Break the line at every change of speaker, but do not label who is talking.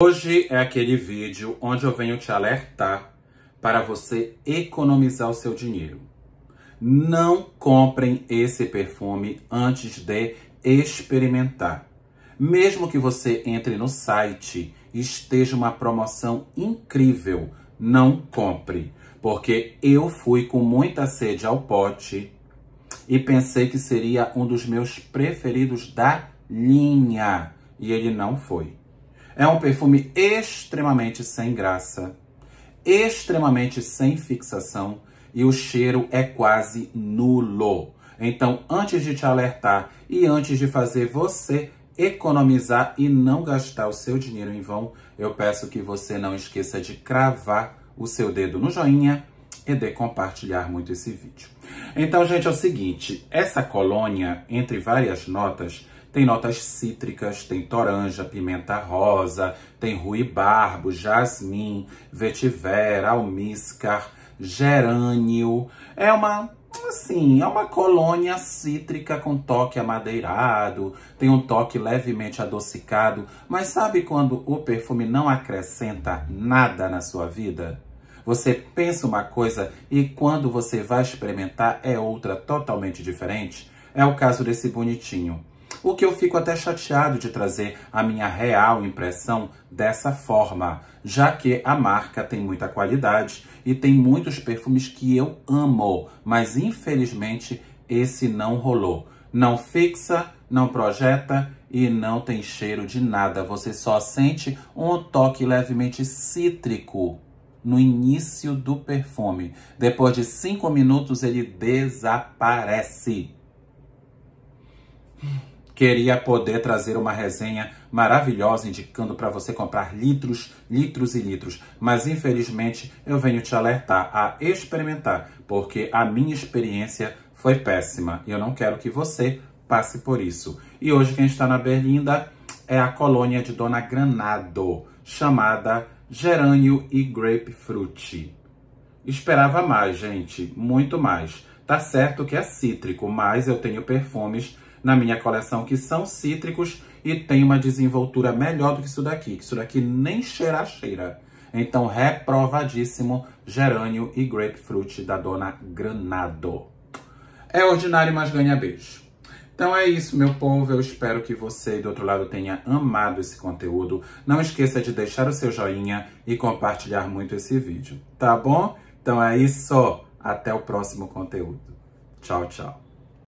Hoje é aquele vídeo onde eu venho te alertar para você economizar o seu dinheiro. Não comprem esse perfume antes de experimentar. Mesmo que você entre no site e esteja uma promoção incrível, não compre. Porque eu fui com muita sede ao pote e pensei que seria um dos meus preferidos da linha. E ele não foi. É um perfume extremamente sem graça, extremamente sem fixação e o cheiro é quase nulo. Então, antes de te alertar e antes de fazer você economizar e não gastar o seu dinheiro em vão, eu peço que você não esqueça de cravar o seu dedo no joinha e de compartilhar muito esse vídeo. Então, gente, é o seguinte, essa colônia, entre várias notas, tem notas cítricas, tem toranja, pimenta rosa, tem ruibarbo, jasmim, vetiver, almíscar, gerânio. É uma assim, é uma colônia cítrica com toque amadeirado, tem um toque levemente adocicado, mas sabe quando o perfume não acrescenta nada na sua vida? Você pensa uma coisa e quando você vai experimentar é outra totalmente diferente. É o caso desse bonitinho. O que eu fico até chateado de trazer a minha real impressão dessa forma, já que a marca tem muita qualidade e tem muitos perfumes que eu amo, mas infelizmente esse não rolou. Não fixa, não projeta e não tem cheiro de nada. Você só sente um toque levemente cítrico no início do perfume. Depois de cinco minutos, ele desaparece. Queria poder trazer uma resenha maravilhosa indicando para você comprar litros, litros e litros, mas infelizmente eu venho te alertar a experimentar, porque a minha experiência foi péssima e eu não quero que você passe por isso. E hoje quem está na Berlinda é a colônia de Dona Granado, chamada gerânio e grapefruit. Esperava mais, gente, muito mais. Tá certo que é cítrico, mas eu tenho perfumes na minha coleção que são cítricos e tem uma desenvoltura melhor do que isso daqui, que isso daqui nem cheira cheira. Então, reprovadíssimo gerânio e grapefruit da dona Granado. É ordinário, mas ganha beijo. Então é isso, meu povo. Eu espero que você do outro lado tenha amado esse conteúdo. Não esqueça de deixar o seu joinha e compartilhar muito esse vídeo, tá bom? Então é isso. Até o próximo conteúdo. Tchau, tchau.